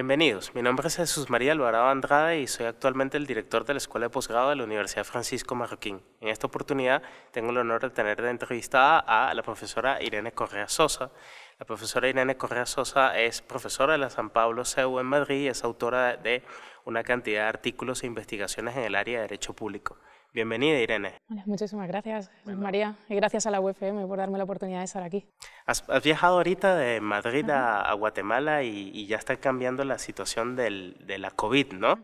Bienvenidos, mi nombre es Jesús María Alvarado Andrade y soy actualmente el director de la Escuela de Posgrado de la Universidad Francisco Marroquín. En esta oportunidad tengo el honor de tener de entrevistada a la profesora Irene Correa Sosa. La profesora Irene Correa Sosa es profesora de la San Pablo CEU en Madrid y es autora de una cantidad de artículos e investigaciones en el área de Derecho Público. Bienvenida, Irene. Muchísimas gracias, María, y gracias a la UFM por darme la oportunidad de estar aquí. Has, viajado ahorita de Madrid a, Guatemala y, ya está cambiando la situación de la COVID, ¿no?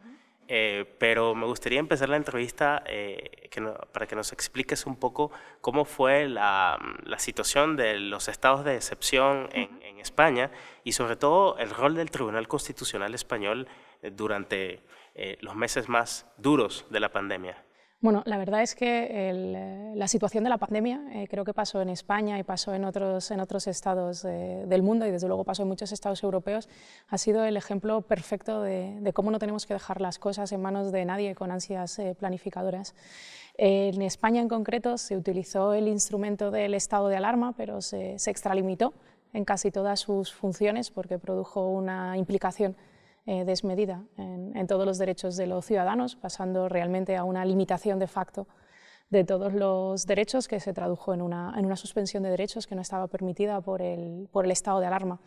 Eh, pero me gustaría empezar la entrevista eh, para que nos expliques un poco cómo fue la, situación de los estados de excepción en, España y sobre todo el rol del Tribunal Constitucional Español durante eh, los meses más duros de la pandemia. Bueno, la verdad es que eh, la situación de la pandemia eh, creo que pasó en España y pasó en otros, estados del mundo y desde luego pasó en muchos estados europeos, ha sido el ejemplo perfecto de, cómo no tenemos que dejar las cosas en manos de nadie con ansias eh, planificadoras. En España en concreto se utilizó el instrumento del estado de alarma, pero se extralimitó en casi todas sus funciones porque produjo una implicación eh, desmedida en, todos los derechos de los ciudadanos, pasando realmente a una limitación de facto de todos los derechos que se tradujo en una, en una suspensión de derechos que no estaba permitida por el, por el estado de alarma.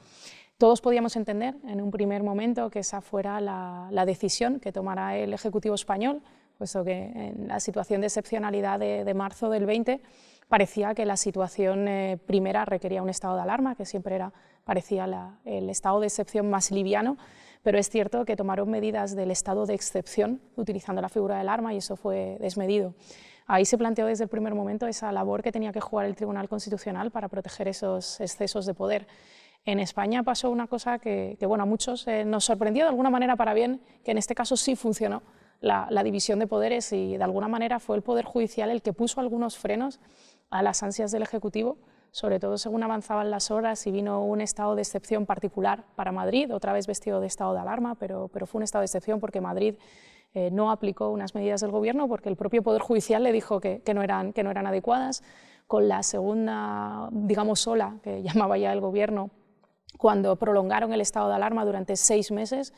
Todos podíamos entender en un primer momento que esa fuera la, la decisión que tomará el Ejecutivo español, puesto que en la situación de excepcionalidad de, de marzo del 20 parecía que la situación eh, primera requería un estado de alarma, que siempre era, parecía el estado de excepción más liviano pero es cierto que tomaron medidas del estado de excepción utilizando la figura del arma y eso fue desmedido. Ahí se planteó desde el primer momento esa labor que tenía que jugar el Tribunal Constitucional para proteger esos excesos de poder. En España pasó una cosa que, bueno, a muchos eh, nos sorprendió de alguna manera para bien, que en este caso sí funcionó la división de poderes y de alguna manera fue el Poder Judicial el que puso algunos frenos a las ansias del Ejecutivo sobre todo según avanzaban las horas y vino un estado de excepción particular para Madrid, otra vez vestido de estado de alarma, pero, fue un estado de excepción porque Madrid eh, no aplicó unas medidas del gobierno porque el propio Poder Judicial le dijo que, no, eran, que no eran adecuadas. Con la segunda, digamos, ola que llamaba ya el gobierno, cuando prolongaron el estado de alarma durante seis meses,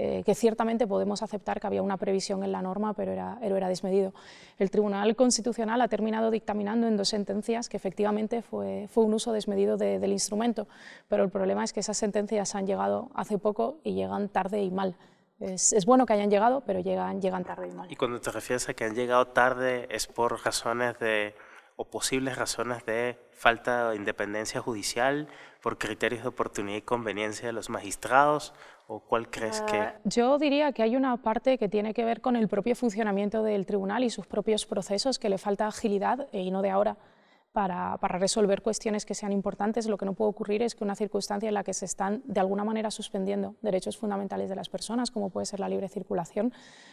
eh, que ciertamente podemos aceptar que había una previsión en la norma, pero era, era desmedido. El Tribunal Constitucional ha terminado dictaminando en dos sentencias que efectivamente fue, fue un uso desmedido del instrumento, pero el problema es que esas sentencias han llegado hace poco y llegan tarde y mal. Es, bueno que hayan llegado, pero llegan, llegan tarde y mal. Y cuando te refieres a que han llegado tarde, ¿es por razones de o posibles razones de falta de independencia judicial por criterios de oportunidad y conveniencia de los magistrados o cuál crees que? Ah, yo diría que hay una parte que tiene que ver con el propio funcionamiento del tribunal y sus propios procesos que le falta agilidad eh, y no de ahora para, resolver cuestiones que sean importantes. Lo que no puede ocurrir es que una circunstancia en la que se están de alguna manera suspendiendo derechos fundamentales de las personas, como puede ser la libre circulación,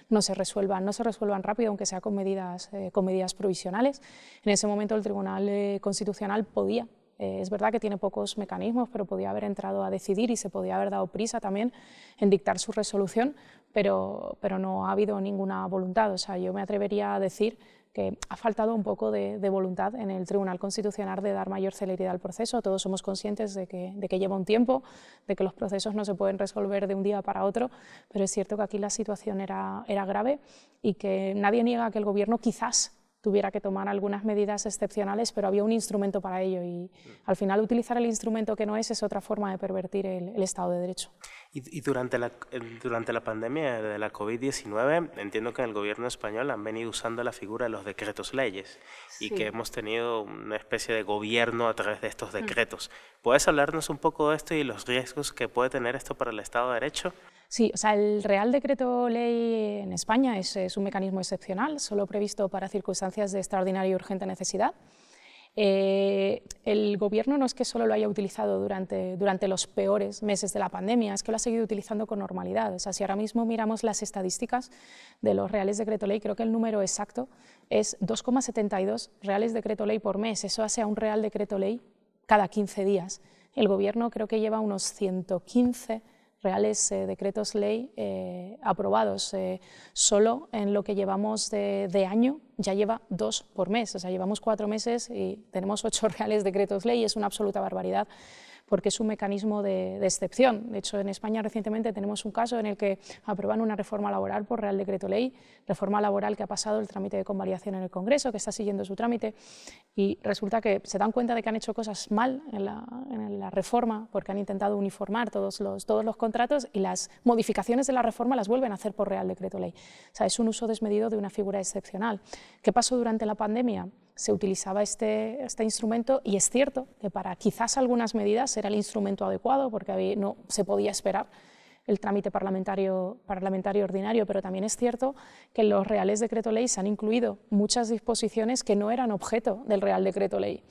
no se resuelvan, no se resuelvan rápido, aunque sea con medidas, eh, con medidas provisionales. En ese momento el Tribunal eh, Constitucional podía eh, es verdad que tiene pocos mecanismos, pero podía haber entrado a decidir y se podía haber dado prisa también en dictar su resolución, pero, pero no ha habido ninguna voluntad. O sea, yo me atrevería a decir que ha faltado un poco de, voluntad en el Tribunal Constitucional de dar mayor celeridad al proceso. Todos somos conscientes de que, lleva un tiempo, de que los procesos no se pueden resolver de un día para otro, pero es cierto que aquí la situación era grave y que nadie niega que el Gobierno quizás tuviera que tomar algunas medidas excepcionales, pero había un instrumento para ello y al final utilizar el instrumento que no es es otra forma de pervertir el, Estado de Derecho. Y, durante, la, eh, durante la pandemia de la COVID-19 entiendo que en el gobierno español han venido usando la figura de los decretos leyes y que hemos tenido una especie de gobierno a través de estos mm. decretos. ¿Puedes hablarnos un poco de esto y los riesgos que puede tener esto para el Estado de Derecho? Sí, o sea, el Real Decreto Ley en España es, un mecanismo excepcional, solo previsto para circunstancias de extraordinaria y urgente necesidad. Eh, el Gobierno no es que solo lo haya utilizado durante, durante los peores meses de la pandemia, es que lo ha seguido utilizando con normalidad. O sea, si ahora mismo miramos las estadísticas de los reales decreto ley, creo que el número exacto es 2,72 reales decreto ley por mes. Eso hace a un real decreto ley cada 15 días. El Gobierno creo que lleva unos 115 reales eh, decretos ley eh, aprobados. Eh, solo en lo que llevamos de, año ya lleva dos por mes, o sea, llevamos cuatro meses y tenemos ocho reales decretos ley, es una absoluta barbaridad porque es un mecanismo de, excepción. De hecho, en España recientemente tenemos un caso en el que aprueban una reforma laboral por Real Decreto Ley, reforma laboral que ha pasado el trámite de convalidación en el Congreso, que está siguiendo su trámite, y resulta que se dan cuenta de que han hecho cosas mal en la, reforma porque han intentado uniformar todos los, todos los contratos y las modificaciones de la reforma las vuelven a hacer por Real Decreto Ley. O sea, es un uso desmedido de una figura excepcional. ¿Qué pasó durante la pandemia? se utilizaba este, este, instrumento y es cierto que para quizás algunas medidas era el instrumento adecuado porque no se podía esperar el trámite parlamentario, parlamentario ordinario, pero también es cierto que en los reales decreto ley se han incluido muchas disposiciones que no eran objeto del real decreto ley.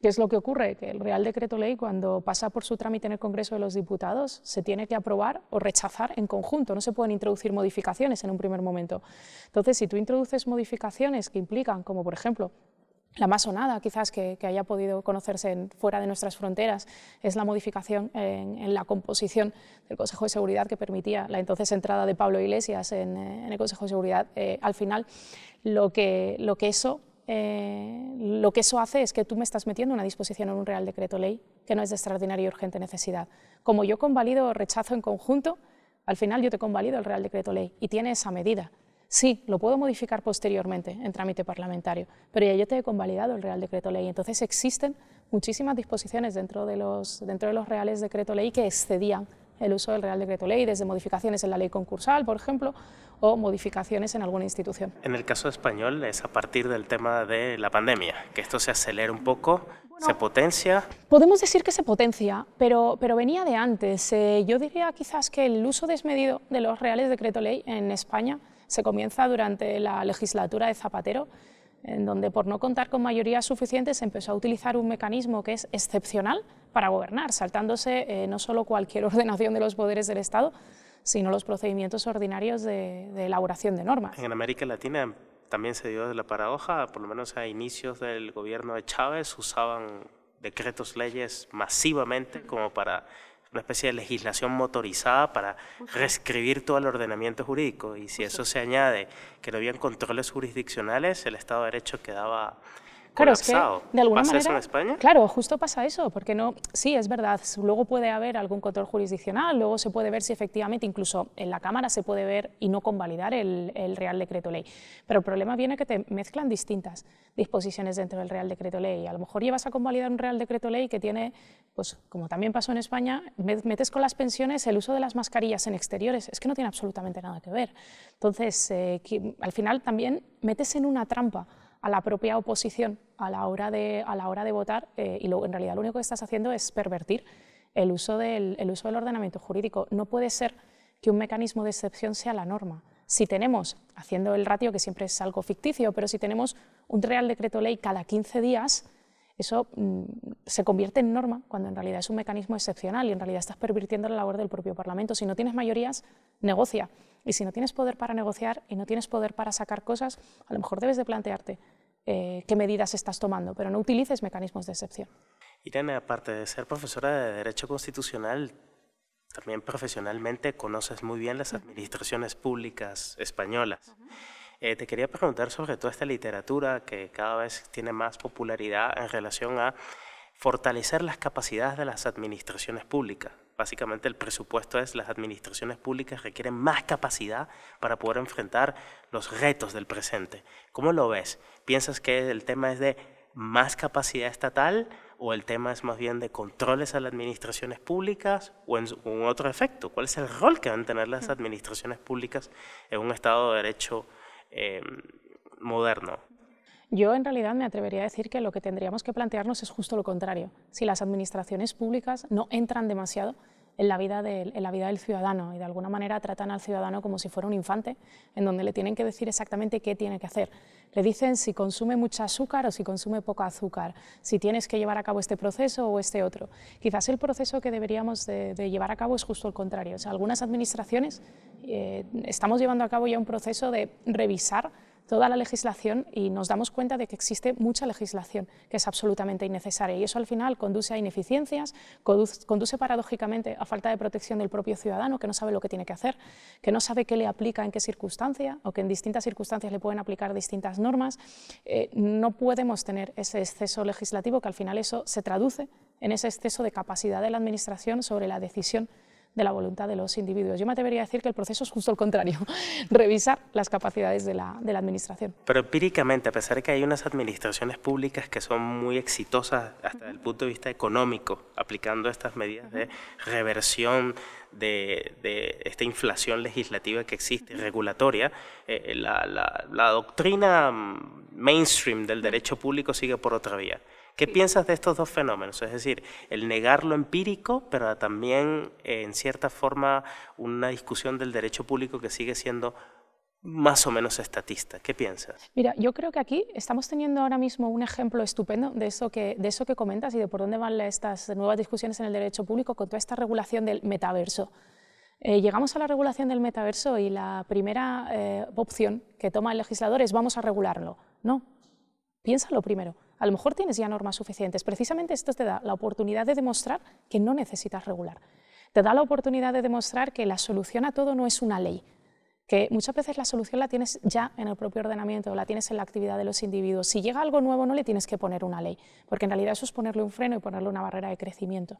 ¿Qué es lo que ocurre? Que el Real Decreto Ley, cuando pasa por su trámite en el Congreso de los Diputados, se tiene que aprobar o rechazar en conjunto. No se pueden introducir modificaciones en un primer momento. Entonces, si tú introduces modificaciones que implican, como por ejemplo, la más sonada quizás que, haya podido conocerse fuera de nuestras fronteras es la modificación en, la composición del Consejo de Seguridad que permitía la entonces entrada de Pablo Iglesias en, eh, el Consejo de Seguridad. Eh, al final, eh, lo que, eso hace es que tú me estás metiendo una disposición en un Real Decreto Ley que no es de extraordinaria y urgente necesidad. Como yo convalido rechazo en conjunto, al final yo te convalido el Real Decreto Ley y tiene esa medida. Sí, lo puedo modificar posteriormente en trámite parlamentario, pero ya yo te he convalidado el Real Decreto Ley. Entonces existen muchísimas disposiciones dentro de los, dentro de los Reales Decreto Ley que excedían el uso del Real Decreto Ley, desde modificaciones en la ley concursal, por ejemplo, o modificaciones en alguna institución. En el caso español es a partir del tema de la pandemia, que esto se acelera un poco, se potencia. Podemos decir que se potencia, pero, pero venía de antes. Eh, yo diría quizás que el uso desmedido de los Reales Decreto Ley en España se comienza durante la legislatura de Zapatero, en donde por no contar con mayorías suficientes se empezó a utilizar un mecanismo que es excepcional para gobernar, saltándose eh, no solo cualquier ordenación de los poderes del Estado, sino los procedimientos ordinarios de, elaboración de normas. En América Latina también se dio de la paradoja, por lo menos a inicios del gobierno de Chávez usaban decretos, leyes masivamente como para una especie de legislación motorizada para reescribir todo el ordenamiento jurídico. Y si eso se añade, que no habían controles jurisdiccionales, el Estado de Derecho quedaba Claro, es que ¿Pasa eso en España? Claro, justo pasa eso, porque no, sí, es verdad, luego puede haber algún control jurisdiccional, luego se puede ver si efectivamente, incluso en la Cámara se puede ver y no convalidar el, Real Decreto Ley. Pero el problema viene que te mezclan distintas disposiciones dentro del Real Decreto Ley. A lo mejor llevas a convalidar un Real Decreto Ley que tiene, pues como también pasó en España, metes con las pensiones el uso de las mascarillas en exteriores, es que no tiene absolutamente nada que ver. Entonces, eh, al final también metes en una trampa a la propia oposición a la hora de, a la hora de votar eh, y en realidad lo único que estás haciendo es pervertir el uso, del, uso del ordenamiento jurídico. No puede ser que un mecanismo de excepción sea la norma. Si tenemos, haciendo el ratio que siempre es algo ficticio, pero si tenemos un Real Decreto Ley cada 15 días, eso mm, se convierte en norma cuando en realidad es un mecanismo excepcional y en realidad estás pervirtiendo la labor del propio Parlamento. Si no tienes mayorías, negocia. Y si no tienes poder para negociar y no tienes poder para sacar cosas, a lo mejor debes de plantearte eh, qué medidas estás tomando, pero no utilices mecanismos de excepción. Irene, aparte de ser profesora de Derecho Constitucional, también profesionalmente conoces muy bien las administraciones públicas españolas. Eh, te quería preguntar sobre toda esta literatura que cada vez tiene más popularidad en relación a fortalecer las capacidades de las administraciones públicas. Básicamente el presupuesto es las administraciones públicas requieren más capacidad para poder enfrentar los retos del presente. ¿Cómo lo ves? ¿Piensas que el tema es de más capacidad estatal o el tema es más bien de controles a las administraciones públicas o en un otro efecto? ¿Cuál es el rol que van a tener las mm. administraciones públicas en un Estado de Derecho em, moderno? Yo en realidad me atrevería a decir que lo que tendríamos que plantearnos es justo lo contrario. Si las administraciones públicas no entran demasiado en la, vida del, la vida del ciudadano y de alguna manera tratan al ciudadano como si fuera un infante, en donde le tienen que decir exactamente qué tiene que hacer. Le dicen si consume mucha azúcar o si consume poca azúcar, si tienes que llevar a cabo este proceso o este otro. Quizás el proceso que deberíamos de, llevar a cabo es justo el contrario. O algunas administraciones eh, estamos llevando a cabo ya un proceso de revisar toda la legislación y nos damos cuenta de que existe mucha legislación que es absolutamente innecesaria y eso al final conduce a ineficiencias, conduce, paradójicamente a falta de protección del propio ciudadano que no sabe lo que tiene que hacer, que no sabe qué le aplica en qué circunstancia o que en distintas circunstancias le pueden aplicar distintas normas. Eh, no podemos tener ese exceso legislativo que al final eso se traduce en ese exceso de capacidad de la Administración sobre la decisión de la voluntad de los individuos. Yo me atrevería a decir que el proceso es justo el contrario, revisar las capacidades de la, administración. Pero empíricamente, a pesar de que hay unas administraciones públicas que son muy exitosas hasta el punto de vista económico, aplicando estas medidas de reversión de, esta inflación legislativa que existe, regulatoria, eh, la doctrina mainstream del derecho público sigue por otra vía. ¿Qué piensas de estos dos fenómenos? Es decir, el negar lo empírico, pero también, eh, en cierta forma, una discusión del derecho público que sigue siendo más o menos estatista. ¿Qué piensas? Mira, yo creo que aquí estamos teniendo ahora mismo un ejemplo estupendo de eso que, de eso que comentas y de por dónde van estas nuevas discusiones en el derecho público con toda esta regulación del metaverso. Eh, llegamos a la regulación del metaverso y la primera eh, opción que toma el legislador es vamos a regularlo. No, piénsalo primero a lo mejor tienes ya normas suficientes. Precisamente esto te da la oportunidad de demostrar que no necesitas regular. Te da la oportunidad de demostrar que la solución a todo no es una ley, que muchas veces la solución la tienes ya en el propio ordenamiento, o la tienes en la actividad de los individuos. Si llega algo nuevo no le tienes que poner una ley, porque en realidad eso es ponerle un freno y ponerle una barrera de crecimiento.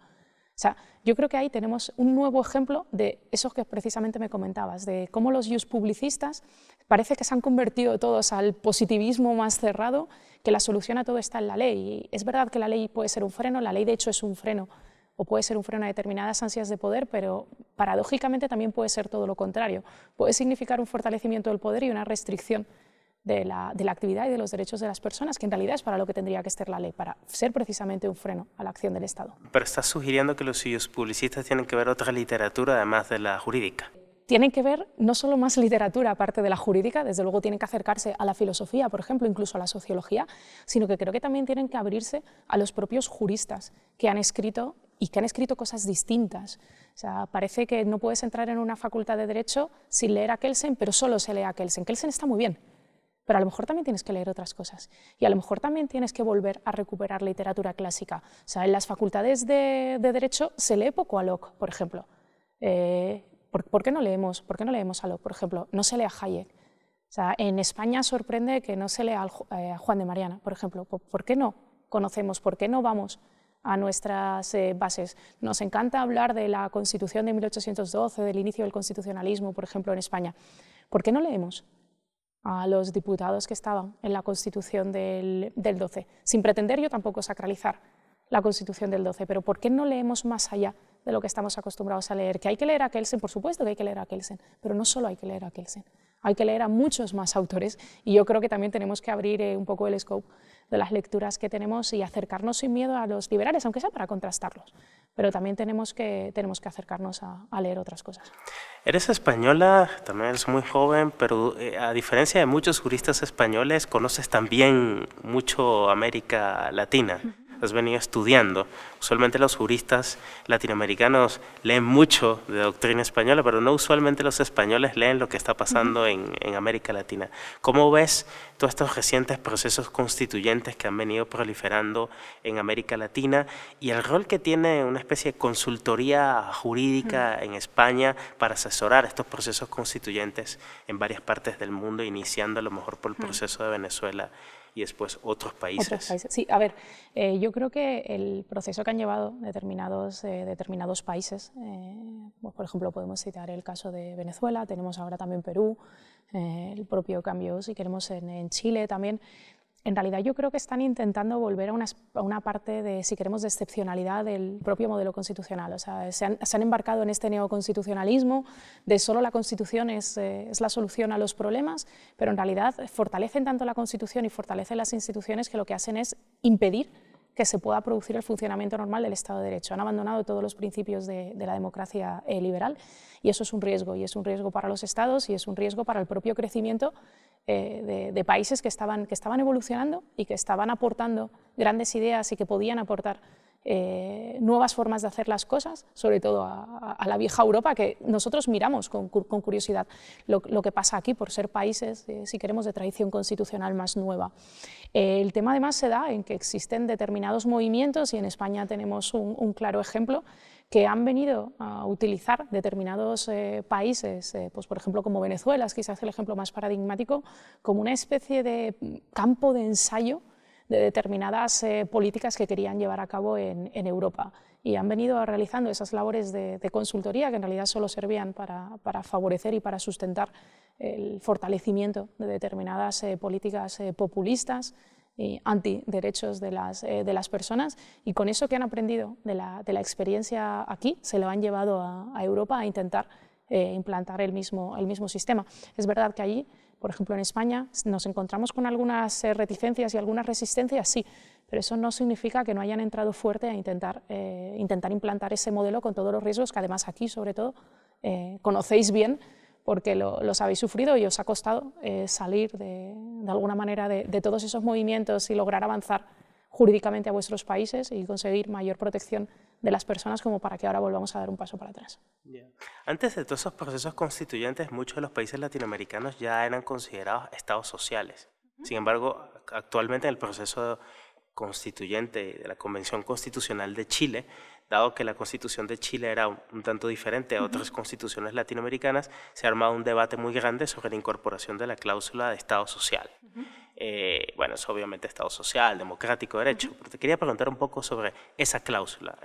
O yo creo que ahí tenemos un nuevo ejemplo de esos que precisamente me comentabas, de cómo los yus publicistas parece que se han convertido todos al positivismo más cerrado, que la solución a todo está en la ley. es verdad que la ley puede ser un freno, la ley de hecho es un freno, o puede ser un freno a determinadas ansias de poder, pero paradójicamente también puede ser todo lo contrario. Puede significar un fortalecimiento del poder y una restricción de la, actividad y de los derechos de las personas, que en realidad es para lo que tendría que ser la ley, para ser precisamente un freno a la acción del Estado. Pero estás sugiriendo que los suyos publicistas tienen que ver otra literatura además de la jurídica tienen que ver no solo más literatura aparte de la jurídica, desde luego tienen que acercarse a la filosofía, por ejemplo, incluso a la sociología, sino que creo que también tienen que abrirse a los propios juristas que han escrito y que han escrito cosas distintas. O sea, parece que no puedes entrar en una facultad de Derecho sin leer a Kelsen, pero solo se lee a Kelsen. Kelsen está muy bien, pero a lo mejor también tienes que leer otras cosas y a lo mejor también tienes que volver a recuperar literatura clásica. O sea, en las facultades de, Derecho se lee poco a Locke, por ejemplo. Eh, ¿por, qué no leemos, qué no leemos a Locke, por ejemplo? No se lee a Hayek. O sea, en España sorprende que no se lea eh, a Juan de Mariana, por ejemplo. ¿Por, qué no conocemos? ¿Por qué no vamos a nuestras eh, bases. Nos encanta hablar de la Constitución de 1812, del inicio del constitucionalismo, por ejemplo, en España. ¿Por qué no leemos? a los diputados que estaban en la Constitución del, del 12, sin pretender yo tampoco sacralizar la Constitución del 12, pero ¿por qué no leemos más allá de lo que estamos acostumbrados a leer? Que hay que leer a Kelsen, por supuesto que hay que leer a Kelsen, pero no solo hay que leer a Kelsen, hay que leer a muchos más autores y yo creo que también tenemos que abrir eh, un poco el scope de las lecturas que tenemos y acercarnos sin miedo a los liberales, aunque sea para contrastarlos. Pero también tenemos que, tenemos que acercarnos a, leer otras cosas. Eres española, también eres muy joven, pero eh, a diferencia de muchos juristas españoles, conoces también mucho América Latina has venido estudiando. Usualmente los juristas latinoamericanos leen mucho de doctrina española, pero no usualmente los españoles leen lo que está pasando en, América Latina. ¿Cómo ves todos estos recientes procesos constituyentes que han venido proliferando en América Latina y el rol que tiene una especie de consultoría jurídica en España para asesorar estos procesos constituyentes en varias partes del mundo, iniciando a lo mejor por el proceso de Venezuela? y después otros países. Sí, a ver, eh, yo creo que el proceso que han llevado determinados, eh, determinados países, eh, pues, por ejemplo, podemos citar el caso de Venezuela, tenemos ahora también Perú, el propio cambio, si queremos, en, en Chile también, en realidad yo creo que están intentando volver a una, parte de, si queremos, de excepcionalidad del propio modelo constitucional. O sea, se han, embarcado en este neoconstitucionalismo de solo la Constitución eh, es, la solución a los problemas, pero en realidad fortalecen tanto la Constitución y fortalecen las instituciones que lo que hacen es impedir que se pueda producir el funcionamiento normal del Estado de Derecho. Han abandonado todos los principios de, la democracia eh, liberal y eso es un riesgo, y es un riesgo para los Estados y es un riesgo para el propio crecimiento eh, de, países que estaban, que estaban evolucionando y que estaban aportando grandes ideas y que podían aportar eh, nuevas formas de hacer las cosas, sobre todo a, la vieja Europa, que nosotros miramos con, curiosidad lo, que pasa aquí por ser países, eh, si queremos, de tradición constitucional más nueva. el tema además se da en que existen determinados movimientos y en España tenemos un claro ejemplo que han venido a utilizar determinados eh, países, eh, pues por ejemplo como Venezuela, es quizás el ejemplo más paradigmático, como una especie de mm, campo de ensayo de determinadas eh, políticas que querían llevar a cabo en, Europa. Y han venido realizando esas labores de, consultoría que en realidad solo servían para, para, favorecer y para sustentar el fortalecimiento de determinadas políticas populistas anti eh, antiderechos de las, eh, de las personas y con eso que han aprendido de la, experiencia aquí se lo han llevado a, Europa a intentar eh, implantar el mismo, sistema. Es verdad que allí, por ejemplo en España, nos encontramos con algunas reticencias y algunas resistencias, sí, pero eso no significa que no hayan entrado fuerte a intentar implantar ese modelo con todos los riesgos que además aquí sobre todo conocéis bien porque los habéis sufrido y os ha costado eh, salir de, alguna manera de, todos esos movimientos y lograr avanzar jurídicamente a vuestros países y conseguir mayor protección de las personas como para que ahora volvamos a dar un paso para atrás. Antes de todos esos procesos constituyentes, muchos de los países latinoamericanos ya eran considerados estados sociales. Sin embargo, actualmente en el proceso constituyente de la Convención Constitucional de Chile, dado que la constitución de Chile era un, tanto diferente a otras constituciones latinoamericanas, se ha armado un debate muy grande sobre la incorporación de la cláusula de Estado social. Eh, bueno, es obviamente Estado social, democrático, derecho, pero te quería preguntar un poco sobre esa cláusula.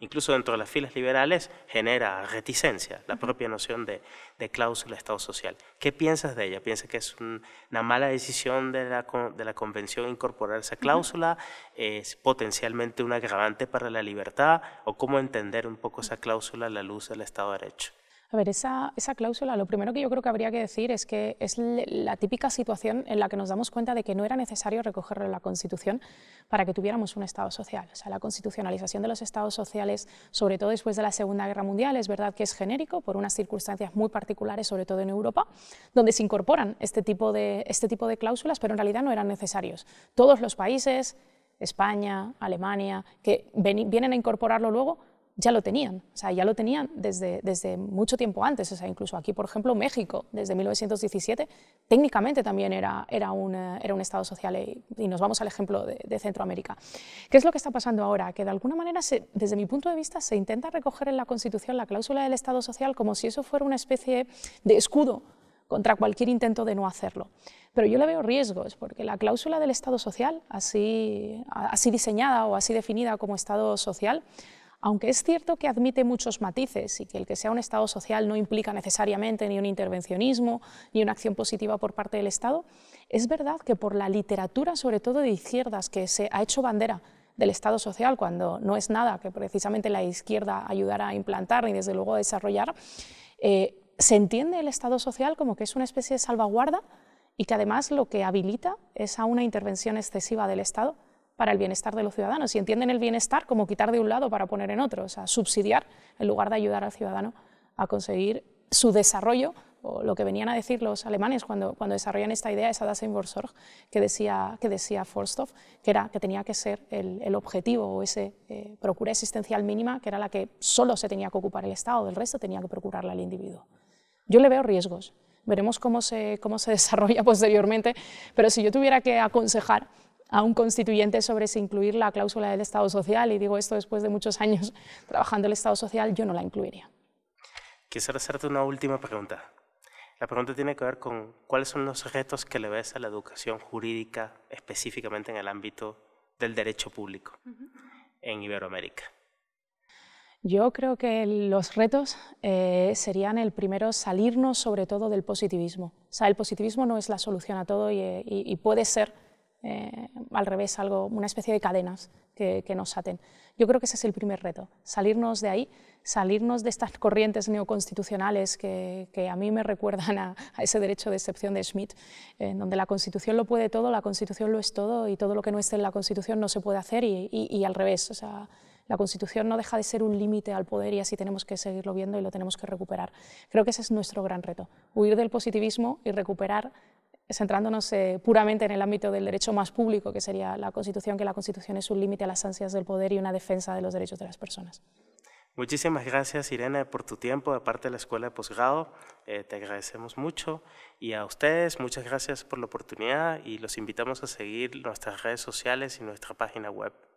incluso dentro de las filas liberales genera reticencia la propia noción de, de cláusula Estado social. ¿Qué piensas de ella? ¿Piensas que es una mala decisión de la, de la, Convención incorporar esa cláusula? ¿Es potencialmente un agravante para la libertad? ¿O cómo entender un poco esa cláusula a la luz del Estado Derecho? A ver, esa, esa, cláusula, lo primero que yo creo que habría que decir es que es la típica situación en la que nos damos cuenta de que no era necesario recogerlo en la Constitución para que tuviéramos un Estado social. O sea, la constitucionalización de los Estados sociales, sobre todo después de la Segunda Guerra Mundial, es verdad que es genérico por unas circunstancias muy particulares, sobre todo en Europa, donde se incorporan este tipo de, este tipo de cláusulas, pero en realidad no eran necesarios. Todos los países, España, Alemania, que vienen a incorporarlo luego, ya lo tenían, o sea, ya lo tenían desde, desde mucho tiempo antes, o sea, incluso aquí, por ejemplo, México, desde 1917, técnicamente también era, era, un, eh, era un Estado social eh, y, nos vamos al ejemplo de, Centroamérica. ¿Qué es lo que está pasando ahora? Que de alguna manera, desde mi punto de vista, se intenta recoger en la Constitución la cláusula del Estado social como si eso fuera una especie de escudo contra cualquier intento de no hacerlo. Pero yo le veo riesgos, porque la cláusula del Estado social, así, así diseñada o así definida como Estado social, aunque es cierto que admite muchos matices y que el que sea un Estado social no implica necesariamente ni un intervencionismo ni una acción positiva por parte del Estado, es verdad que por la literatura, sobre todo de izquierdas, que se ha hecho bandera del Estado social cuando no es nada que precisamente la izquierda ayudara a implantar y desde luego a desarrollar, eh, se entiende el Estado social como que es una especie de salvaguarda y que además lo que habilita es a una intervención excesiva del Estado para el bienestar de los ciudadanos y entienden el bienestar como quitar de un lado para poner en otro, o sea, subsidiar en lugar de ayudar al ciudadano a conseguir su desarrollo o lo que venían a decir los alemanes cuando, cuando desarrollan esta idea, esa Daseinvorsorge que decía, que decía que, que tenía que ser el, objetivo o esa eh, procura existencial mínima, que era la que solo se tenía que ocupar el Estado, del resto tenía que procurarla el individuo. Yo le veo riesgos, veremos cómo cómo se desarrolla posteriormente, pero si yo tuviera que aconsejar a un constituyente sobre si incluir la cláusula del Estado Social, y digo esto después de muchos años trabajando el Estado Social, yo no la incluiría. Quisiera hacerte una última pregunta. La pregunta tiene que ver con cuáles son los retos que le ves a la educación jurídica específicamente en el ámbito del derecho público en Iberoamérica. Yo creo que los retos eh, serían el primero salirnos sobre todo del positivismo. O sea, el positivismo no es la solución a todo y eh, puede ser eh, al revés, algo, una especie de cadenas que, nos aten. Yo creo que ese es el primer reto, salirnos de ahí, salirnos de estas corrientes neoconstitucionales que, a mí me recuerdan a, ese derecho de excepción de Schmidt, en donde la Constitución lo puede todo, la Constitución lo es todo y todo lo que no esté en la Constitución no se puede hacer y, al revés. O sea, la Constitución no deja de ser un límite al poder y así tenemos que seguirlo viendo y lo tenemos que recuperar. Creo que ese es nuestro gran reto, huir del positivismo y recuperar centrándonos eh, puramente en el ámbito del derecho más público, que sería la Constitución, que la Constitución es un límite a las ansias del poder y una defensa de los derechos de las personas. Muchísimas gracias, Irene, por tu tiempo de parte de la Escuela de Posgrado. Eh, te agradecemos mucho. Y a ustedes, muchas gracias por la oportunidad y los invitamos a seguir nuestras redes sociales y nuestra página web.